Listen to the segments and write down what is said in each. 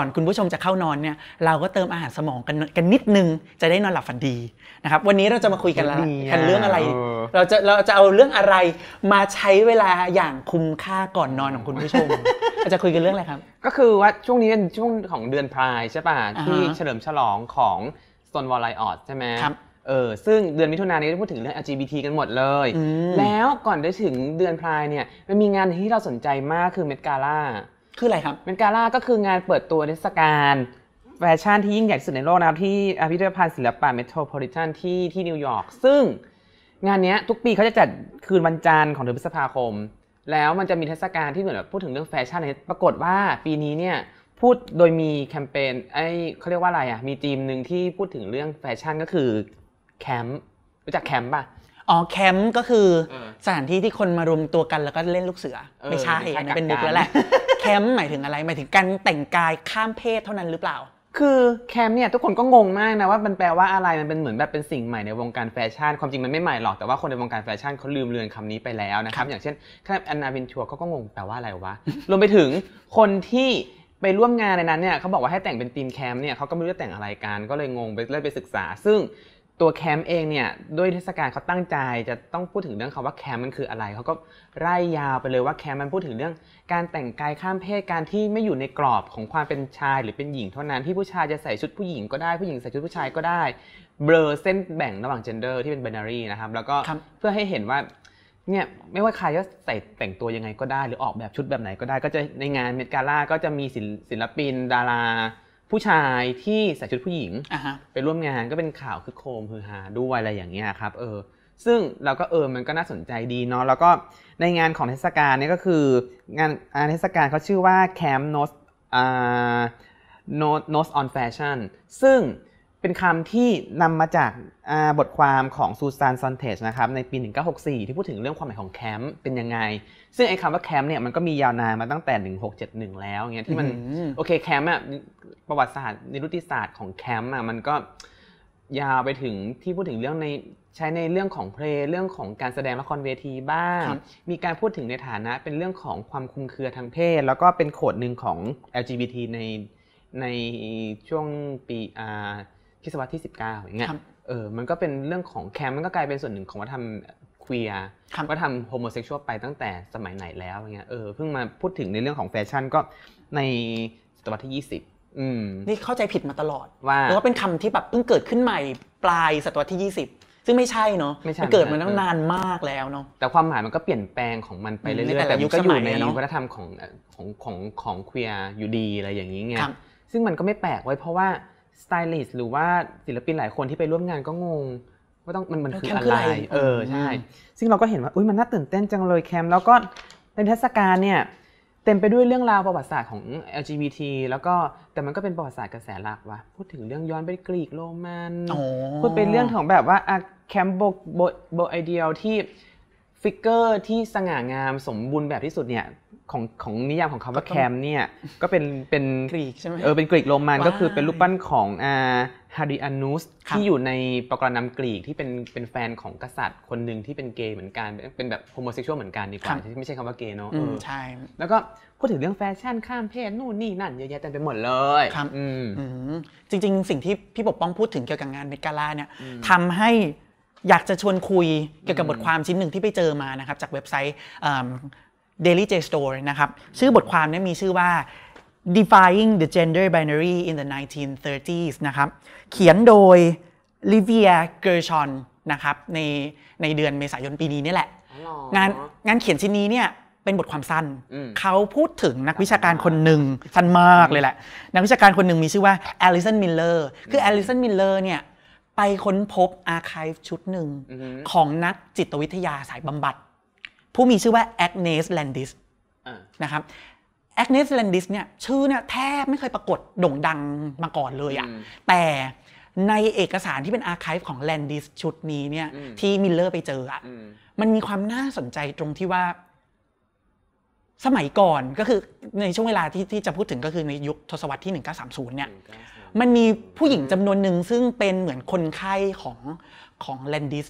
่อนคุณผู้ชมจะเข้านอนเนี่ยเราก็เติมอาหารสมองกันกันนิดนึงจะได้นอนหลับฝันดีนะครับวันนี้เราจะมาคุยกันละกันเรื่องอะไร เราจะเราจะเอาเรื่องอะไรมาใช้เวลาอย่างคุ้มค่าก่อนนอนของคุณผู้ชมเราจะคุยกันเรื่องอะไรครับ ก็คือว่าช่วงนี้เป็นช่วงของเดือนพายใช่ป่ะ ที่เฉลิมฉลองของโซนวอลไลออดใช่ไหมครับเออซึ่งเดือนมิถุนายนนี้พูดถึงเรื่อง LGBT กันหมดเลย แล้วก่อนได้ถึงเดือนพายเนี่ยมันมีงานที่เราสนใจมากคือเมดกาล่าคืออะไรครับเป็นกาล่าก็คืองานเปิดตัวเทศกาลแฟชั่นที่ยิ่งใหญ่ที่สุดในโลกนะครับที่พิพิธภัณฑ์ศิลปะเมโทรโพลิแทนที่ที่นิวยอร์กซึ่งงานนี้ทุกปีเขาจะจัดคืนวันจันทร์ของเดือนพฤษภาคม แล้วมันจะมีเทศกาลที่เหมือนแบบพูดถึงเรื่องแฟชั่นปรากฏว่า ปีนี้เนี่ย พูดโดยมีแคมเปญไอ้เขาเรียกว่าอะไรอ่ะมีทีมหนึ่งที่พูดถึงเรื่องแฟชั่นก็คือแคมป์รู้จักแคมป์ป่ะอ๋อแคมป์ก็คือสถานที่ที่คนมารวมตัวกันแล้วก็เล่นลูกเสือ ไม่ใช่อันน้เป็นมุกแล้วแหละ แคมป์หมายถึงอะไร หมายถึงการแต่งกายข้ามเพศเท่านั้นหรือเปล่า คือแคมป์เนี่ยทุกคนก็งงมากนะว่ามันแปลว่าอะไรมันเป็นเหมือนแบบเป็นสิ่งใหม่ในวงการแฟชั่นความจริงมันไม่ใหม่หรอกแต่ว่าคนในวงการแฟชั่นเขาลืมเลือนคำนี้ไปแล้วนะครับอย่างเช่นแคมป์แอนนาวินทัวร์เขาก็งงแปลว่าอะไรวะรวมไปถึงคนที่ไปร่วมงานในนั้นเนี่ยเขาบอกว่าให้แต่งเป็นทีมแคมป์เนี่ยเขาก็ไม่รู้จะแต่งอะไรกันก็เลยงงไปเลยไปศึกษาซึ่งตัวแคมป์เองเนี่ยด้วยเทศกาลเขาตั้งใจจะต้องพูดถึงเรื่องคาว่าแคมป์มันคืออะไรเขาก็ไล่ยาวไปเลยว่าแคมป์มันพูดถึงเรื่องการแต่งกายข้ามเพศการที่ไม่อยู่ในกรอบของความเป็นชายหรือเป็นหญิงเท่านั้น ที่ผู้ชายจะใส่ชุดผู้หญิงก็ได้ผู้หญิงใส่ชุดผู้ชายก็ได้ เบลอเส้นแบ่งระหว่างเจนเดอร์ที่เป็นเบนารีนะครับแล้วก็เพื่อให้เห็นว่าเนี่ยไม่ว่าใครจะใส่แต่งตัวยังไงก็ได้ หรือออกแบบชุดแบบไหนก็ได้ก็จะในงานเมดการ่าก็จะมีศิลปิน ดาราผู้ชายที่ใส่ชุดผู้หญิงไปร่วมงานก็เป็นข่าวคือโคมฮือฮาด้วยอะไรอย่างเงี้ยครับเออซึ่งเราก็เออมันก็น่าสนใจดีเนาะแล้วก็ในงานของเทศกาลนี่ก็คือ งานงานเทศกาลเขาชื่อว่าแคมป์โนสอ่าโนสออนแฟชั่นซึ่งเป็นคำที่นำมาจากบทความของซูซานซอนเทชนะครับ ในปี 1964 ที่พูดถึงเรื่องความหมายของแคมป์เป็นยังไง ซึ่งไอ้คำว่าแคมป์เนี่ยมันก็มียาวนานมาตั้งแต่ 1671 แล้วเงี้ย ที่มันโอเคแคมป์อะประวัติศาสตร์นิรุติศาสตร์ของแคมป์อะมันก็ยาวไปถึงที่พูดถึงเรื่องใน ใช้ในเรื่องของเพลงเรื่องของการแสดงละครเวทีบ้าง มีการพูดถึงในฐานะเป็นเรื่องของความคุมเครือทางเพศ แล้วก็เป็นโขดหนึ่งของ LGBT ในในช่วงปีอ่าริศวรรษที่ 19อย่างเงี้ยเออมันก็เป็นเรื่องของแคมมันก็กลายเป็นส่วนหนึ่งของวัฒนธรรมควียธรรมโฮโมเซ็กชวลไปตั้งแต่สมัยไหนแล้วเงี้ยเออเพิ่งมาพูดถึงในเรื่องของแฟชั่นก็ในศตวรรษที่ 20 อืมนี่เข้าใจผิดมาตลอดว่าแล้วก็เป็นคำที่แบบเพิ่งเกิดขึ้นใหม่ปลายศตวรรษที่ 20 ซึ่งไม่ใช่เนาะมันเกิดมาตั้งนานมากแล้วเนาะแต่ความหมายมันก็เปลี่ยนแปลงของมันไปเรื่อยๆ แต่ยุคก็อยู่ในวัฒนธรรมของของของของเควียอยู่ดี อะไรอย่างเงี้ยซึ่งมันก็ไม่แปลกไว้เพราะว่าสไตลิสต์หรือว่าศิลปินหลายคนที่ไปร่วมงานก็งงว่าต้องมันมันคืออะไร เออ ใช่ ซึ่งเราก็เห็นว่า อุ้ยมันน่าตื่นเต้นจังเลยแคมแล้วก็ ในเทศกาลเนี่ย เต็มไปด้วยเรื่องราวประวัติศาสตร์ของ LGBT แล้วก็ แต่มันก็เป็นประวัติศาสตร์กระแสหลักว่ะพูดถึงเรื่องย้อนไปกรีกโรมัน พูดเป็นเรื่องของแบบว่าแคมโบโบไอเดียลที่ฟิกเกอร์ที่สง่างามสมบูรณ์แบบที่สุดเนี่ยของของนิยามของคำว่าแคมเนี่ยก็เป็นเป็นกรีกใช่ไหมเออเป็นกรีกโรมันก็คือเป็นรูปปั้นของอาฮาริอานุสที่อยู่ในประกรณำกรีกที่เป็นเป็นแฟนของกษัตริย์คนหนึ่งที่เป็นเกย์เหมือนกันเป็นแบบโฮโมเซ็กชวลเหมือนกันดีกว่าไม่ใช่คำว่าเกย์เนาะใช่แล้วก็พูดถึงเรื่องแฟชั่นข้ามเพศนู่นนี่นั่นเยอะแยะเต็มไปหมดเลยครับจริง ๆ สิ่งที่พี่ปกป้องพูดถึงเกี่ยวกับงานเมกาลาเนี่ยทำให้อยากจะชวนคุยเกี่ยวกับบทความชิ้นหนึ่งที่ไปเจอมานะครับจากเว็บไซต์ Daily J Store นะครับ ชื่อบทความนี้มีชื่อว่า Defying the Gender Binary in the 1930s นะครับ เขียนโดยลิเวีย เกอร์ชอนนะครับ ในในเดือนเมษายนปีนี้นี่แหละ งานงานเขียนชิ้นนี้เนี่ยเป็นบทความสั้น เขาพูดถึงนักวิชาการคนหนึ่งสั้นมากเลยแหละ นักวิชาการคนหนึ่งมีชื่อว่าแอลิสันมิลเลอร์คือแอลิสันมิลเลอร์เนี่ยไปค้นพบอาร์คีฟชุดหนึ่งของนักจิตวิทยาสายบำบัดผู้มีชื่อว่าแอกเนสแลนดิสนะครับ แอกเนสแลนดิสเนี่ย ชื่อเนี่ยแทบไม่เคยปรากฏโด่งดังมาก่อนเลยอะ่ะ แต่ในเอกสารที่เป็นอาร์คีฟของแลนดิสชุดนี้เนี่ย ที่มิลเลอร์ไปเจออะ่ะ มันมีความน่าสนใจตรงที่ว่า สมัยก่อนก็คือในช่วงเวลาที่ที่จะพูดถึงก็คือในยุคทศวรรษที่ 1930 เนี่ย มันมีผู้หญิงจำนวนหนึ่งซึ่งเป็นเหมือนคนไข้ของของแลนดิส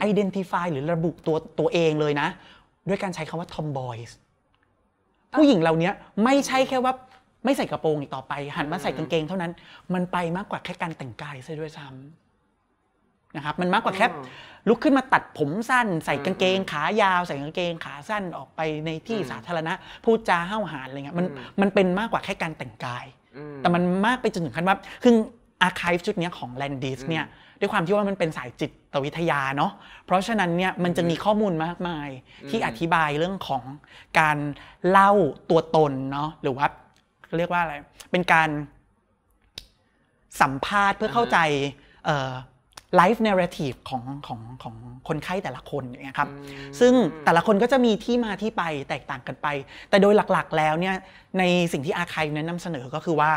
ไอดีนติฟายหรือระบุตัวตัวเองเลยนะด้วยการใช้คำว่าทอมบอยส์ผู้หญิงเหล่านี้ไม่ใช่แค่ว่าไม่ใส่กระโปรงอีกต่อไป หันมาใส่กางเกงเท่านั้น มันไปมากกว่าแค่การแต่งกายซะด้วยซ้ำนะครับมันมากกว่าแค่ลุกขึ้นมาตัดผมสั้นใส่กางเกงขายาวใส่กางเกงขาสั้นออกไปในที่สาธารณะ พูดจาห้าวหาญอะไรเงี้ยมันมันเป็นมากกว่าแค่การแต่งกาย แต่มันมากไปจนถึงขั้นว่าคืออาร์คีฟชุดนี้ของแลนดิสเนี่ยด้วยความที่ว่ามันเป็นสายจิตวิทยาเนาะ เพราะฉะนั้นเนี่ยมันจะมีข้อมูลมากมายที่อธิบายเรื่องของการเล่าตัวตนเนาะหรือว่าเรียกว่าอะไรเป็นการสัมภาษณ์เพื่อเข้าใจไลฟ์เนเรทีฟของของของคนไข้แต่ละคนอย่างเงี้ยครับซึ่งแต่ละคนก็จะมีที่มาที่ไปแตกต่างกันไป แต่โดยหลักๆ แล้วเนี่ยในสิ่งที่อาคายนั้นนำเสนอก็คือว่า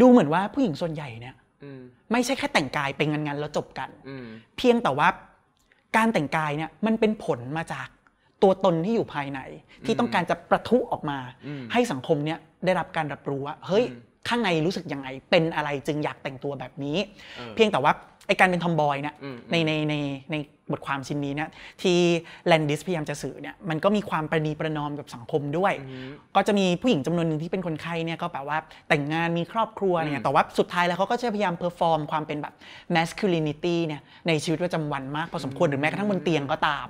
ดูเหมือนว่าผู้หญิงส่วนใหญ่เนี่ยไม่ใช่แค่แต่งกายเป็นงานงนแล้วจบกัน เพียงแต่ว่าการแต่งกายเนี่ยมันเป็นผลมาจากตัวตนที่อยู่ภายใน ที่ต้องการจะประทุออกมาให้สังคมเนี่ยได้รับการรับรู้ว่าเฮ้ยข้างในรู้สึกยังไงเป็นอะไรจึงอยากแต่งตัวแบบนี้ เพียงแต่ว่า ไอการเป็นทอมบอยเนี่ยในในในในบทความชิ้นนี้เนี่ยที่แลนดิสพยายามจะสื่อเนี่ยมันก็มีความประนีประนอมกับสังคมด้วย ก็จะมีผู้หญิงจำนวนหนึ่งที่เป็นคนไข้เนี่ยก็แบบว่าแต่งงานมีครอบครัวเนี่ยแต่ว่าสุดท้ายแล้วเขาก็จะพยายามเพอร์ฟอร์มความเป็นแบบแมสคูลินิตี้เนี่ยในชีวิตประจำวันมากพอสมควรหรือแม้กระทั่งบนเตียงก็ตาม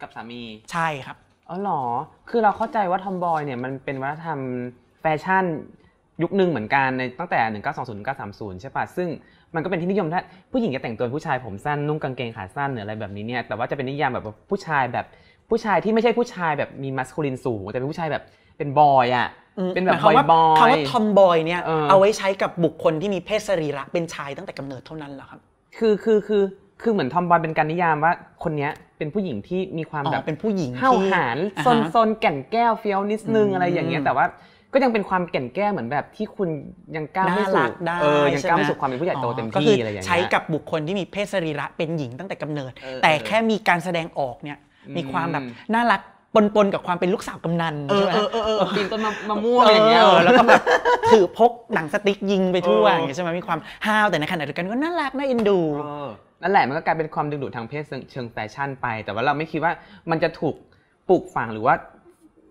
กับสามีใช่ครับอ๋อหรอคือเราเข้าใจว่าทอมบอยเนี่ยมันเป็นวัฒนธรรมแฟชั่นยุคหนึ่งเหมือนกันในตั้งแต่ 1920 1930 ใช่ปะซึ่งมันก็เป็นที่นิยมถ้าผู้หญิงจะแต่งตัวผู้ชายผมสั้นนุ่งกางเกงขาสั้นหรืออะไรแบบนี้เนี่ยแต่ว่าจะเป็นนิยามแบบผู้ชายแบบผู้ชายที่ไม่ใช่ผู้ชายแบบมีมัสคูลินสูง แต่เป็นผู้ชายแบบเป็นบอยอ่ะ เป็นแบบบอยบอยคำว่าทอมบอยเนี่ยเอาไว้ใช้กับบุคคลที่มีเพศสรีระ เป็นชายตั้งแต่กำเนิดเท่านั้นเหรอครับ คือคือคือคือเหมือนทอมบอย เป็นการนิยามว่าคนนี้เป็นผู้หญิงที่มีความแบบเป็นผู้หญิงเข้าหานซนซนแก่นแก้วเฟี้ยวนิดนึงอะไรอย่างเงี้ยแต่ว่าก็ยังเป็นความแก่นแก้เหมือนแบบที่คุณยังกล้าไม่สุดเออยังกล้าไม่สุดความเป็นผู้ใหญ่โตเต็มที่อะไรอย่างเงี้ยใช้กับบุคคลที่มีเพศสรีระเป็นหญิงตั้งแต่กำเนิด แต่แค่มีการแสดงออกเนี่ย มีความแบบน่ารักปนปนกับความเป็นลูกสาวกำนันใช่ไหมปีนต้นมะม่วงอย่างเงี้ยแล้วก็แบบถือพกหนังสติ๊กยิงไปทั่วอย่างเงี้ยใช่ไหมมีความห้าวแต่ในขณะเดียวกันก็น่ารักน่าเอ็นดูนั่นแหละ มันก็กลายเป็นความดึงดูดทางเพศเชิงแฟชั่นไป แต่ว่าเราไม่คิดว่ามันจะถูกปลูกฝังหรือว่า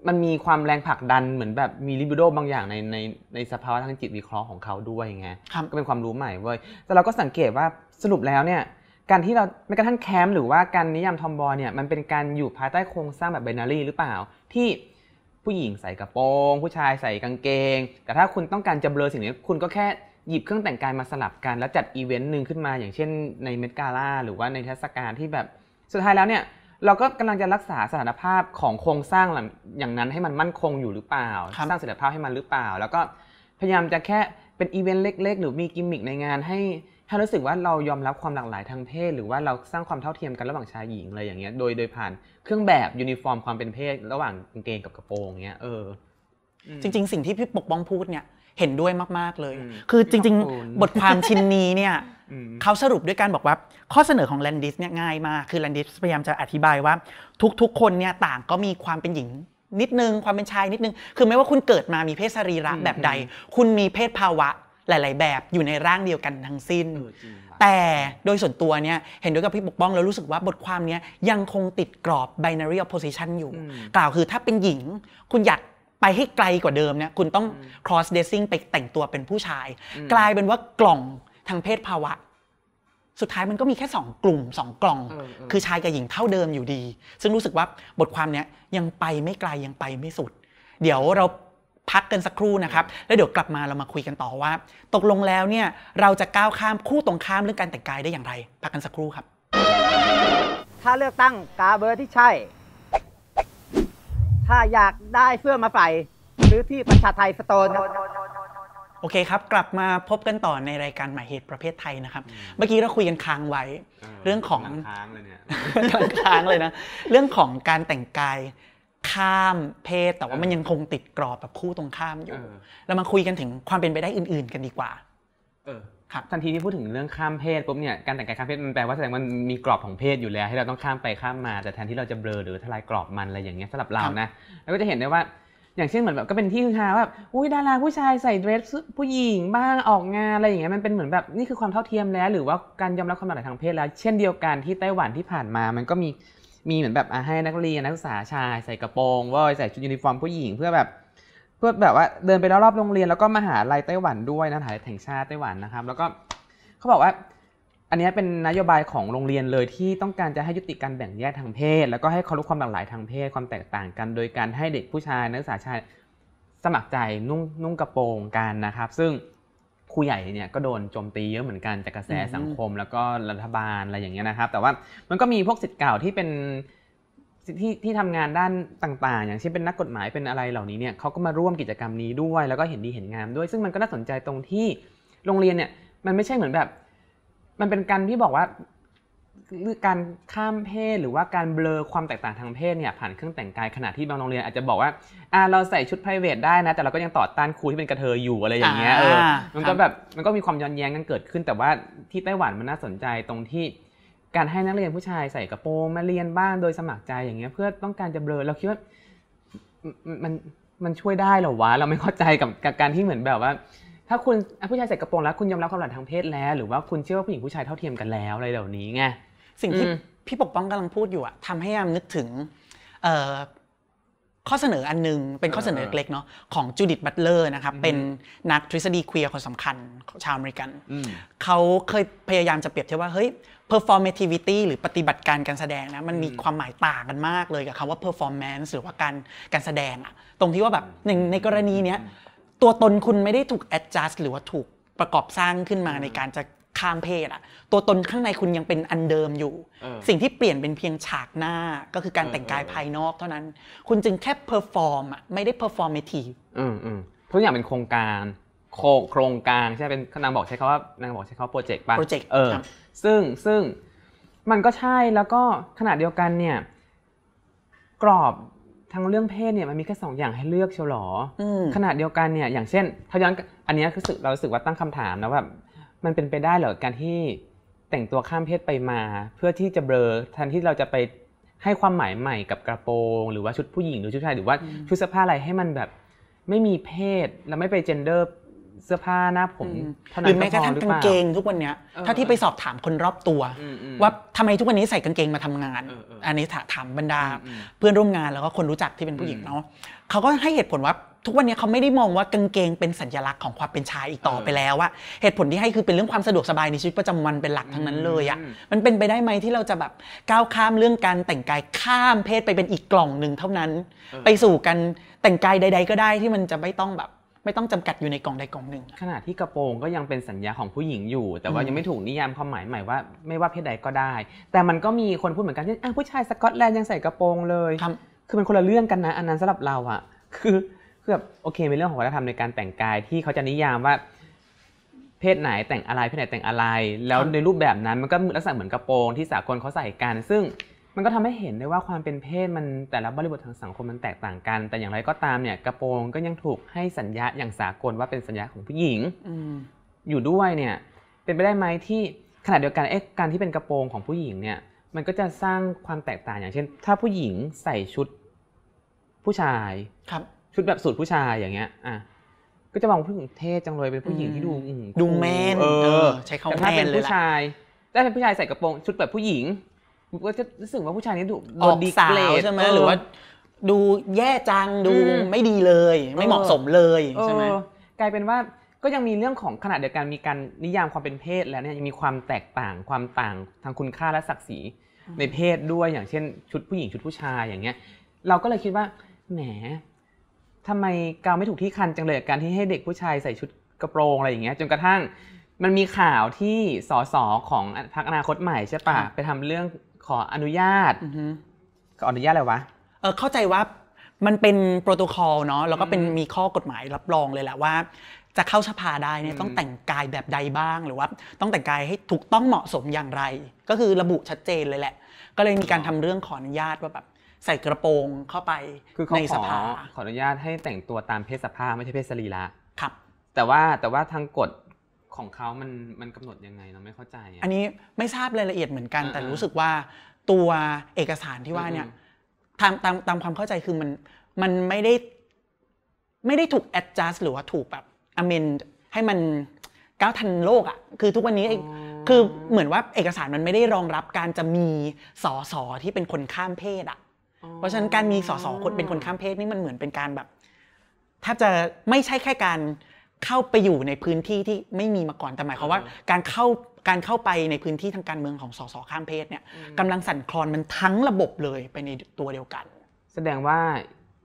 มันมีความแรงผลักดันเหมือนแบบมีลิบิโดบางอย่างในในในสภาวะทางจิตวิเคราะห์ของเขาด้วยไงก็เป็นความรู้ใหม่เว้ย แต่เราก็สังเกตว่าสรุปแล้วเนี่ยการที่เราแม้กระทั่งแคมป์หรือว่าการนิยามทอมบอลเนี่ยมันเป็นการอยู่ภายใต้โครงสร้างแบบไบนารีหรือเปล่า ที่ผู้หญิงใส่กระโปรง ผู้ชายใส่กางเกง แต่ถ้าคุณต้องการจะเบลอสิ่งนี้คุณก็แค่หยิบเครื่องแต่งกายมาสลับกันแล้วจัดอีเวนต์หนึ่งขึ้นมาอย่างเช่น ในเมดกาล่าหรือว่าในเทศกาลที่แบบสุดท้ายแล้วเนี่ยเราก็กำลังจะรักษาสถานภาพของโครงสร้างอย่างนั้นให้มันมั่นคงอยู่หรือเปล่าสร้างเสถียรภาพให้มันหรือเปล่า แล้วก็พยายามจะแค่เป็นอีเวนต์เล็กๆหรือมีกิมมิคในงานให้ให้รู้สึกว่าเรายอมรับความหลากหลายทางเพศ หรือว่าเราสร้างความเท่าเทียมกันระหว่างชายหญิงอะไรอย่างเงี้ยโดยโดยผ่าน เครื่องแบบยูนิฟอร์มความเป็นเพศระหว่างกางเกงกับกระโปรงเงี้ยเออจริง ๆ สิ่งที่พี่ปกป้องพูดเนี่ยเห็นด้วยมากๆ เลย คือจริงๆ บทความชิ้นนี้เนี่ยเขาสรุปด้วยการบอกว่าข้อเสนอของแลนดิสเนี่ยง่ายมาก คือแลนดิสพยายามจะอธิบายว่า ทุกๆ คนเนี่ยต่างก็มีความเป็นหญิง นิดนึงความเป็นชายนิดนึง คือไม่ว่าคุณเกิดมามีเพศสรีระแบบใด คุณมีเพศภาวะหลาย ๆ แบบอยู่ในร่างเดียวกันทั้งสิ้น แต่โดยส่วนตัวเนี่ยเห็นด้วยกับพี่ปกป้องแล้วรู้สึกว่าบทความนี้ยังคงติดกรอบ binary opposition อยู่ กล่าวคือถ้าเป็นหญิงคุณอยากไปให้ไกลกว่าเดิมเนี่ยคุณต้อง cross dressing ไปแต่งตัวเป็นผู้ชาย กลายเป็นว่ากล่องทางเพศภาวะ สุดท้ายมันก็มีแค่สองกลุ่มสองกล่อง คือชายกับหญิงเท่าเดิมอยู่ดี ซึ่งรู้สึกว่าบทความเนี้ยยังไปไม่ไกล ยังไปไม่สุด เดี๋ยวเราพักกันสักครู่นะครับ แล้วเดี๋ยวกลับมาเรามาคุยกันต่อว่า ตกลงแล้วเนี่ยเราจะก้าวข้ามคู่ตรงข้ามเรื่องการแต่งกายได้อย่างไร พักกันสักครู่ครับ ถ้าเลือกตั้งกาเบอร์ที่ใช่ถ้าอยากได้เสื้อมาใส่ซื้อที่ประชาไทยสโตนครับโอเคครับ กลับมาพบกันต่อในรายการหมายเหตุประเภทไทยนะครับ เมื่อกี้เราคุยกันค้างไว้ เรื่องของค้างเลยเนี่ยค้างเลยนะเรื่องของการแต่งกาย ข้ามเพศแต่ว่ามันยังคงติดกรอบแบบคู่ตรงข้ามอยู่เรามาคุยกันถึงความเป็นไปได้อื่นๆกันดีกว่า เออครับทันทีที่พูดถึงเรื่องข้ามเพศปุ๊บเนี่ยการแต่งกายข้ามเพศมันแปลว่าแสดงว่ามันมีกรอบของเพศอยู่แล้ว ให้เราต้องข้ามไปข้ามมา แต่แทนที่เราจะเบลอหรือทลายกรอบมันอะไรอย่างเงี้ยสำหรับเรานะแล้วก็จะเห็นได้ว่าอย่างเช่นเหมือนแบบก็เป็นที่ฮือฮาว่าอุ้ยดาราผู้ชายใส่เดรสผู้หญิงบ้างออกงานอะไรอย่างเงี้ยมันเป็นเหมือนแบบนี่คือความเท่าเทียมแล้ว หรือว่าการยอมรับความหลากหลายทางเพศแล้ว เช่นเดียวกันที่ไต้หวันที่ผ่านมา มันก็มีมีเหมือนแบบให้นักเรียนนักศึกษาชาย ใส่กระโปรงว่าใส่ชุดยูนิฟอร์มผู้หญิงเพื่อแบบเพื่อแบบว่าเดินไปรอบๆโรงเรียนแล้วก็มหาลัยไต้หวันด้วยนะมหาลัยแห่งชาติไต้หวันนะครับ แล้วก็เขาบอกว่า อันนี้เป็นนโยบายของโรงเรียนเลยที่ต้องการจะให้ยุติการแบ่งแยกทางเพศ แล้วก็ให้เคารพความหลากหลายทางเพศ ความแตกต่างกันโดยการให้เด็กผู้ชายนักศึกษาชายสมัครใจนุ่งนุ่งกระโปรงกันนะครับ ซึ่งครูใหญ่เนี่ยก็โดนโจมตีเยอะเหมือนกันจากกระแสสังคม แล้วก็รัฐบาลอะไรอย่างเงี้ยนะครับ แต่ว่ามันก็มีพวกสิทธิ์เก่าที่เป็นที่ที่ทำงานด้านต่างๆ อย่างเช่นเป็นนักกฎหมายเป็นอะไรเหล่านี้เนี่ยเขาก็มาร่วมกิจกรรมนี้ด้วย แล้วก็เห็นดีเห็นงามด้วย ซึ่งมันก็น่าสนใจตรงที่โรงเรียนเนี่ยมันไม่ใช่เหมือนแบบ มันเป็นการที่บอกว่าการข้ามเพศหรือว่าการเบลอความแตกต่างทางเพศเนี่ยผ่านเครื่องแต่งกายขณะที่บางโรงเรียน อาจจะบอกว่าอ่า เราใส่ชุด p r i v a t ได้นะ แต่เราก็ยังต่อต้านครูที่เป็นกระเทยอยู่อะไรอย่างเงี้ยเออมันก็แบบมันก็มีความย้อนแย้งกันเกิดขึ้น แต่ว่าที่ไต้หวันมันน่าสนใจตรงที่การให้นักเรียนผู้ชายใส่กระโปรงมาเรียนบ้างโดยสมัครใจอย่างเงี้ยเพื่อต้องการจะเบลอเราคิดว่ามันมันช่วยได้หรอวะ เราไม่เข้าใจกับการที่เหมือนแบบว่า ถ้าคุณผู้ชายใส่กระโปรงแล้วคุณยอมรับความหลากหลายทางเพศแล้ว หรือว่าคุณเชื่อว่าผู้หญิงผู้ชายเท่าเทียมกันแล้วอะไรเหล่านี้ไงสิ่งที่พี่ปกป้องกำลังพูดอยู่อะทำให้ยามนึกถึงข้อเสนออันนึง เป็นข้อเสนอเล็กเนาะของจูดิตบัตเลอร์นะครับเป็นนักทฤษฎีเคลียร์คนสำคัญชาวอเมริกันเขาเคยพยายามจะเปรียบเทียบว่าเฮ้ย performativity หรือปฏิบัติการการแสดงนะมันมีความหมายต่างกันมากเลย กับคำว่า performance หรือว่าการการแสดงอะตรงที่ว่าแบบหนึ่งในกรณีเนี้ยตัวตนคุณไม่ได้ถูก adjust หรือว่าถูกประกอบสร้างขึ้นมาในการจะข้ามเพศอะตัวตนข้างในคุณยังเป็นอันเดิมอยู่ สิ่งที่เปลี่ยนเป็นเพียงฉากหน้า ก็คือการแต่งกายภายนอกเท่านั้น คุณจึงแค่เพอร์ฟอร์มอะไม่ได้เพอร์ฟอร์เมทีพทุกอย่างเป็นโครงการโครงการใช่เป็นนางบอกใช้คำว่านางบอกใช้คำว่าโปรเจกต์ป่ะโปรเจกต์เออซึ่งซึ่งมันก็ใช่แล้วก็ขณะเดียวกันเนี่ยกรอบทางเรื่องเพศเนี่ยมันมีแค่สองอย่างให้เลือกเชียวหรอขนาดเดียวกันเนี่ยอย่างเช่นถ้าย้อนอันนี้คือเราสึกว่าตั้งคำถามนะว่ามันเป็นไปได้เหรอการที่แต่งตัวข้ามเพศไปมา เพื่อที่จะเบลอแทนที่เราจะไปให้ความหมายใหม่กับกระโปรงหรือว่าชุดผู้หญิงหรือชุดชายหรือว่าชุดเสื้อผ้าอะไรให้มันแบบไม่มีเพศแลวไม่ไปเจนเดอร์เสื้อผ้าหน้าผมหรือแม้กระทั่งกางเกงทุกวันเนี้ยถ้าที่ไปสอบถามคนรอบตัว ว่าทำไมทุกวันนี้ใส่กางเกงมาทำงาน อันนี้ถามบรรดาเพื่อนร่วมงานแล้วก็คนรู้จักที่เป็นผู้หญิงเนาะเขาก็ให้เหตุผลว่าทุกวันนี้เขาไม่ได้มองว่ากางเกงเป็นสัญลักษณ์ของความเป็นชายอีกต่อไปแล้วอะเหตุผลที่ให้คือเป็นเรื่องความสะดวกสบายในชีวิตประจำวันเป็นหลักทั้งนั้นเลยอะมันเป็นไปได้ไหมที่เราจะแบบก้าวข้ามเรื่องการแต่งกายข้ามเพศไปเป็นอีกกล่องหนึ่งเท่านั้น ไปสู่การแต่งกายใด ๆ ก็ได้ที่มันจะไม่ต้องแบบไม่ต้องจำกัดอยู่ในกล่องใดกล่องหนึ่ง ขณะที่กระโปรงก็ยังเป็นสัญญาของผู้หญิงอยู่ แต่ว่ายังไม่ถูกนิยามความหมายใหม่ว่าไม่ว่าเพศใดก็ได้ แต่มันก็มีคนพูดเหมือนกันที่ผู้ชายสกอตแลนด์ยังใส่กระโปรงเลยคคือมันคนละเรื่องกันนะ อันนั้นสำหรับเราอะคือคือแบบโอเคเป็นเรื่องของวัฒนธรรมในการแต่งกายที่เขาจะนิยามว่าเพศไหนแต่งอะไรเพศไหนแต่งอะไร แล้วในรูปแบบนั้นมันก็ลักษณะเหมือนกระโปรงที่สากลเขาใส่กัน ซึ่งมันก็ทำให้เห็นได้ว่าความเป็นเพศมันแต่ละบริบททางสังคมมันแตกต่างกัน แต่อย่างไรก็ตามเนี่ยกระโปรงก็ยังถูกให้สัญญา อย่างสากลว่าเป็นสัญญาของผู้หญิง อยู่ด้วยเนี่ยเป็นไปได้ไหมที่ขณะเดียวกันเอ๊ะการที่เป็นกระโปรงของผู้หญิงเนี่ยมันก็จะสร้างความแตกต่างอย่างเช่น ถ้าผู้หญิงใส่ชุดผู้ชายครับ ชุดแบบสูตรผู้ชายอย่างเงี้ยอ่ะก็จะมองผู้หญิงเท่จังเลยเป็นผู้หญิงที่ดูดูแมนเออใช้คำแมนเลยถ้าเป็นผู้ชายถ้าเป็นผู้ชายใส่กระโปรงชุดแบบผู้หญิงก็จะรู้สึกว่าผู้ชายนี้ดูออกสาวใช่ไหมหรือว่า ดูแย่จังดูไม่ดีเลย ไม่เหมาะสมเลยใช่ไหมกลายเป็นว่าก็ยังมีเรื่องของขนาดเดียวกันมีการนิยามความเป็นเพศแล้วเนี่ยยังมีความแตกต่างความต่างทางคุณค่าและศักดิ์ศรีในเพศด้วยอย่างเช่น ชุดผู้หญิงชุดผู้ชายอย่างเงี้ย เราก็เลยคิดว่าแหมทำไมกาวไม่ถูกที่คันจังเลยการที่ให้เด็กผู้ชายใส่ชุดกระโปรงอะไรอย่างเงี้ยจนกระทั่งมันมีข่าวที่สสของพรรคอนาคตใหม่ใช่ปะไปทำเรื่องขออนุญาตขออนุญาตอะไรวะเออเข้าใจว่ามันเป็นโปรโตคอลเนาะ แล้วก็เป็นมีข้อกฎหมายรับรองเลยแหละว่า จะเข้าสภาได้เนี่ยต้องแต่งกายแบบใดบ้างหรือว่า ต้องแต่งกายให้ถูกต้องเหมาะสมอย่างไร ก็คือระบุชัดเจนเลยแหละ ก็เลยมีการทำเรื่องขออนุญาตว่าแบบใส่กระโปรงเข้าไปในสภา ขออนุญาตให้แต่งตัวตามเพศสภาไม่ใช่เพศสรีระครับ แต่ว่าแต่ว่าทางกฎของเขามัน มันกำหนดยังไง เราไม่เข้าใจอันนี้ไม่ทราบรายละเอียดเหมือนกัน แต่รู้สึกว่าตัวเอกสารที่ว่าเนี่ย ตาม ตาม ตามความเข้าใจคือมัน มันไม่ได้ ไม่ได้ถูก adjust หรือว่าถูกแบบ amend ให้มันก้าวทันโลกอะ่ะ คือทุกวันนี้คือ เหมือนว่าเอกสารมันไม่ได้รองรับการจะมีสอสอที่เป็นคนข้ามเพศอะ่ะ เพราะฉะนั้นการมีสอสอคนเป็นคนข้ามเพศนี่มันเหมือนเป็นการแบบแทบจะไม่ใช่แค่การเข้าไปอยู่ในพื้นที่ที่ไม่มีมาก่อนแต่หมายความว่าการเข้าการเข้าไปในพื้นที่ทางการเมืองของสสข้ามเพศเนี่ยกำลังสั่นคลอนมันทั้งระบบเลยไปในตัวเดียวกัน แสดงว่า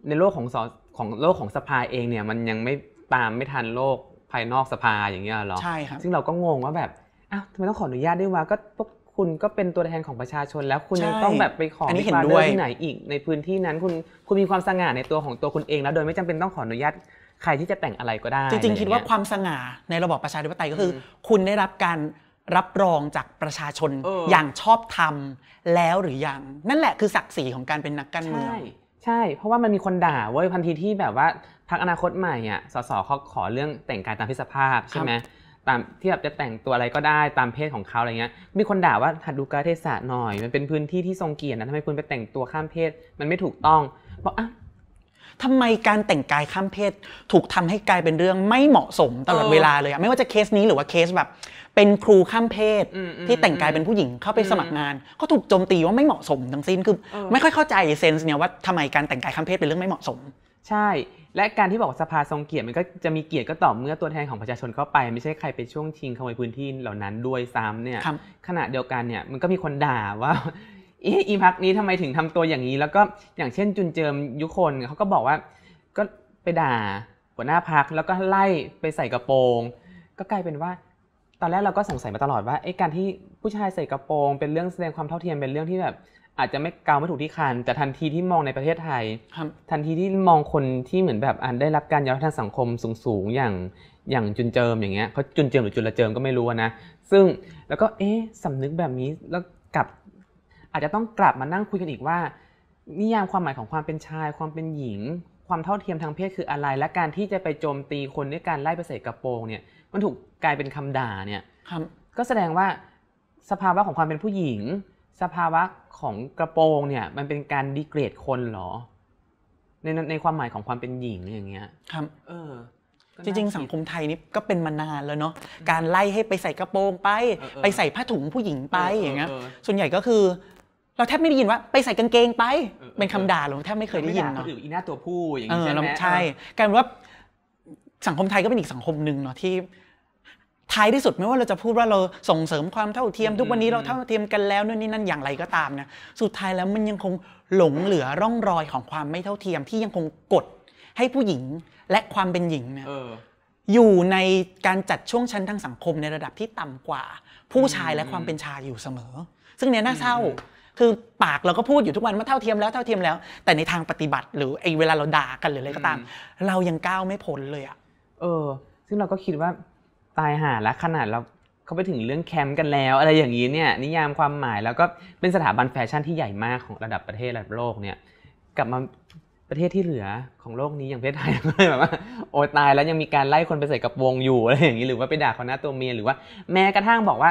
ในโลกของสของโลกของสภาเองเนี่ยมันยังไม่ตามไม่ทันโลกภายนอกสภาอย่างเงี้ยหรอ ใช่ครับ ซึ่งเราก็งงว่าแบบอ้าวทำไมต้องขออนุญาตด้วยวะก็พวกคุณก็เป็นตัวแทนของประชาชน แล้วคุณยังต้องแบบไปขออนนเห็นด้วยที่ไหนอีก ในพื้นที่นั้นคุณคุณมีความสง่าในตัวของตัวคุณเองแล้วโดยไม่จำเป็นต้องขออนุญาตใครที่จะแต่งอะไรก็ได้ จริงๆคิดว่าความสง่าในระบอบประชาธิปไตยก็คือ คุณได้รับการรับรองจากประชาชนออย่างชอบธรรมแล้วหรือยังนั่นแหละคือศักดิ์ศรีของการเป็นนักการเมืองใช่เพราะว่ามันมีคนด่าเว้ยพันทีที่แบบว่าพักอนาคตใหม่อ่ะสสเขาขอเรื่องแต่งกายตามเพศสภาพใช่ไหมตามที่แบบจะแต่งตัวอะไรก็ได้ตามเพศของเขาอะไรเงี้ยมีคนด่าว่าหัดดูการเทศะหน่อย มันเป็นพื้นที่ที่ทรงเกียรตินะทำไมคุณไปแต่งตัวข้ามเพศมันไม่ถูกต้องบอกอ่ะทำไมการแต่งกายข้ามเพศ ถูกทำให้กลายเป็นเรื่องไม่เหมาะสมตลอดเวลาเลยอะไม่ว่าจะเคสนี้หรือว่าเคสแบบ เป็นครูข้ามเพศ ที่แต่งกายเป็นผู้หญิงเข้าไปสมัครงานก็ถูกโจมตีว่าไม่เหมาะสมทั้งสิ้นคือ ไม่ค่อยเข้าใจเซนส์เนี่ยว่าทำไมการแต่งกายข้ามเพศเป็นเรื่องไม่เหมาะสม ใช่ และการที่บอกสภาทรงเกียรติมันก็จะมีเกียรติก็ต่อเมื่อตัวแทนของประชาชนเข้าไป ไม่ใช่ใครไปช่วงชิงขโมยพื้นที่เหล่านั้นด้วยซ้ำเนี่ยขณะเดียวกันเนี่ย มันก็มีคนด่าว่าเอ๊ะอีพักนี้ทำไมถึงทำตัวอย่างนี้ แล้วก็อย่างเช่นจุนเจิมยุคนเขาก็บอกว่าก็ไปด่าหัวหน้าพักแล้วก็ไล่ไปใส่กระโปรงก็กลายเป็นว่า ตอนแรกเราก็สงสัยมาตลอดว่าไอ้การที่ผู้ชายใส่กระโปรง เป็นเรื่องแสดงความเท่าเทียมเป็นเรื่องที่แบบอาจจะไม่กาวไม่ถูกที่คันแต่ทันทีที่มองในประเทศไทยทันทีที่มองคนที่เหมือนแบบอันได้รับการยอมรับทางสังคมสูงๆอย่างอย่างจุนเจิมอย่างเงี้ยเขาจุนเจิมหรือจุลเจิมก็ไม่รู้นะ ซึ่งแล้วก็เอ๊ะสำนึกแบบนี้แล้วกับอาจจะต้องกลับมานั่งคุยกันอีกว่า นิยามความหมายของความเป็นชาย ความเป็นหญิง ความเท่าเทียมทางเพศคืออะไร และการที่จะไปโจมตีคนด้วยการไล่ไปใส่กระโปรงเนี่ยมันถูกกลายเป็นคำด่าเนี่ยก็แสดงว่าสภาวะของความเป็นผู้หญิง สภาวะของกระโปรงเนี่ย มันเป็นการดีเกรดคนหรอในในความหมายของความเป็นหญิงอย่างเงี้ยครับเออจริงๆสังคมไทยนี่ก็เป็นมานานแล้วเนาะการไล่ให้ไปใส่กระโปรงไป ไปใส่ผ้าถุงผู้หญิงไปอย่างเงี้ยส่วนใหญ่ก็คือเราแทบไม่ได้ยินว่าไปใส่กางเกงไป เป็นคำด่าเราแทบไม่เคยได้ยินเนาะอีหน้าตัวผู้อย่างนี้ใช่ไหมใช่กลายเป็นว่าสังคมไทยก็เป็นอีกสังคมหนึ่งเนาะที่ท้ายที่สุดไม่ว่าเราจะพูดว่าเราส่งเสริมความเท่าเทียม ทุกวันนี้เราเท่าเทียมกันแล้วนู่นนี่นั่นอย่างไรก็ตามนะสุดท้ายแล้วมันยังคงหลงเหลือร่องรอยของความไม่เท่าเทียม ที่ยังคงกดให้ผู้หญิงและความเป็นหญิงเนี่ยอยู่ในการจัดช่วงชั้นทางสังคมในระดับที่ต่ำกว่า ผู้ชายและความเป็นชายอยู่เสมอ ซึ่งเนี่ยน่าเศร้าคือปากเราก็พูดอยู่ทุกวันว่าเท่าเทียมแล้วเท่าเทียมแล้วแต่ในทางปฏิบัติ หรือไอ้เวลาเราด่ากันหรืออะไรก็ตาม เรายังก้าวไม่พ้นเลยอ่ะเออ ซึ่งเราก็คิดว่าตายหาแล้วขนาดเราเขาไปถึงเรื่องแคมป์กันแล้ว อะไรอย่างนี้เนี่ย นิยามความหมายแล้วก็เป็นสถาบันแฟชั่นที่ใหญ่มากของระดับประเทศระดับโลกเนี่ยกลับมาประเทศที่เหลือของโลกนี้อย่างประเทศไทยก็เลยแบบว่า โอ้ตายแล้วยังมีการไล่คนไปใส่กระโปรงอยู่อะไรอย่างนี้หรือว่าไปด่าคนหน้าตัวเมียหรือว่าแม้กระทั่งบอกว่า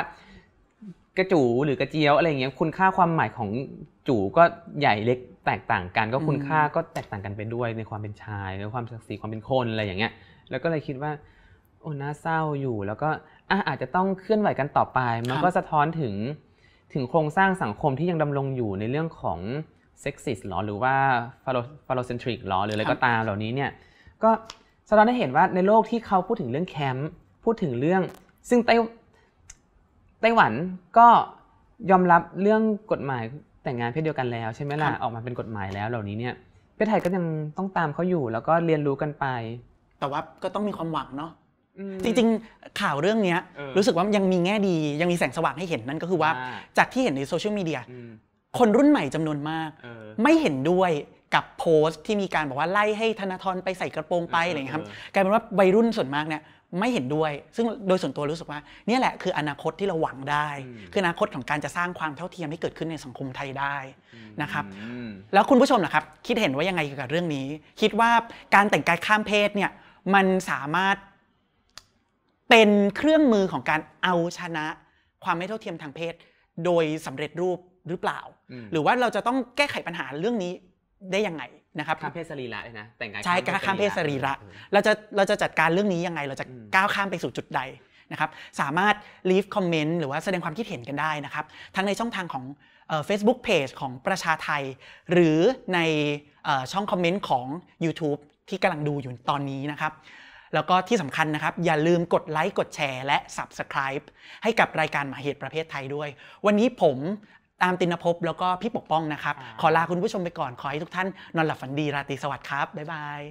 กระจูหรือกระเจียวอะไรเงี้ยคุณค่าความหมายของจูก็ใหญ่เล็กแตกต่างกัน ก็คุณค่าก็แตกต่างกันไปด้วยในความเป็นชายในความศักดิ์ศรีความเป็นคนอะไรอย่างเงี้ยแล้วก็เลยคิดว่า โอ้น่าเศร้าอยู่แล้วก็อาจจะต้องเคลื่อนไหวกันต่อไป มันก็สะท้อนถึงถึงโครงสร้างสังคมที่ยังดำรงอยู่ในเรื่องของเซ็กซิสหรอ หรือว่าฟาโลเซนทริกหรอหรืออะไรก็ตามเหล่านี้เนี่ยก็สะท้อนให้เห็นว่าในโลกที่เขาพูดถึงเรื่องแคมป์พูดถึงเรื่องซึ่งไต้ไต้หวันก็ยอมรับเรื่องกฎหมายแต่งงานเพศเดียวกันแล้วใช่ไหมล่ะ ออกมาเป็นกฎหมายแล้วเหล่านี้เนี่ยประเทศไทยก็ยังต้องตามเขาอยู่แล้วก็เรียนรู้กันไป แต่ว่าก็ต้องมีความหวังเนาะจริงๆข่าวเรื่องนี้รู้สึกว่ายังมีแง่ดี ยังมีแสงสว่างให้เห็นนั่นก็คือว่า จากที่เห็นในโซเชียลมีเดียคนรุ่นใหม่จำนวนมากไม่เห็นด้วยกับโพสต์ที่มีการบอกว่าไล่ให้ธนาธรไปใส่กระโปรงไปอะไรางี้ครับกลายเป็นว่าวัยรุ่นส่วนมากเนี่ยไม่เห็นด้วย ซึ่งโดยส่วนตัวรู้สึกว่า นี่แหละคืออนาคตที่เราหวังได้ คืออนาคตของการจะสร้างความเท่าเทียมให้เกิดขึ้นในสังคมไทยได้นะครับแล้วคุณผู้ชมนะครับคิดเห็นว่ายังไงเกี่ยวกับเรื่องนี้ คิดว่าการแต่งกายข้ามเพศเนี่ยมันสามารถ เป็นเครื่องมือของการเอาชนะ ความไม่เท่าเทียมทางเพศ โดยสำเร็จรูปหรือเปล่า หรือว่าเราจะต้องแก้ไขปัญหาเรื่องนี้ได้ยังไงนะครับข้ามเพศสรีระเลยนะ แต่งงานใช่ข้ามเพศสรีระเราจะ เราจะจัดการเรื่องนี้ยังไง เราจะก้าวข้ามไปสู่จุดใดนะครับ สามารถ leave comment หรือว่าแสดงความคิดเห็นกันได้นะครับ ทั้งในช่องทางของ Facebook Page ของประชาไทย หรือในช่องคอมเมนต์ของ YouTube ที่กำลังดูอยู่ตอนนี้นะครับ แล้วก็ที่สำคัญนะครับ อย่าลืมกดไลค์ กดแชร์ และ Subscribe ให้กับรายการหมาเหตุประเภทไทยด้วย วันนี้ผมตามตินภพ แล้วก็พี่ปกป้องนะครับ ขอลาคุณผู้ชมไปก่อน ขอให้ทุกท่านนอนหลับฝันดีราตรีสวัสดิ์ครับ บ๊ายบาย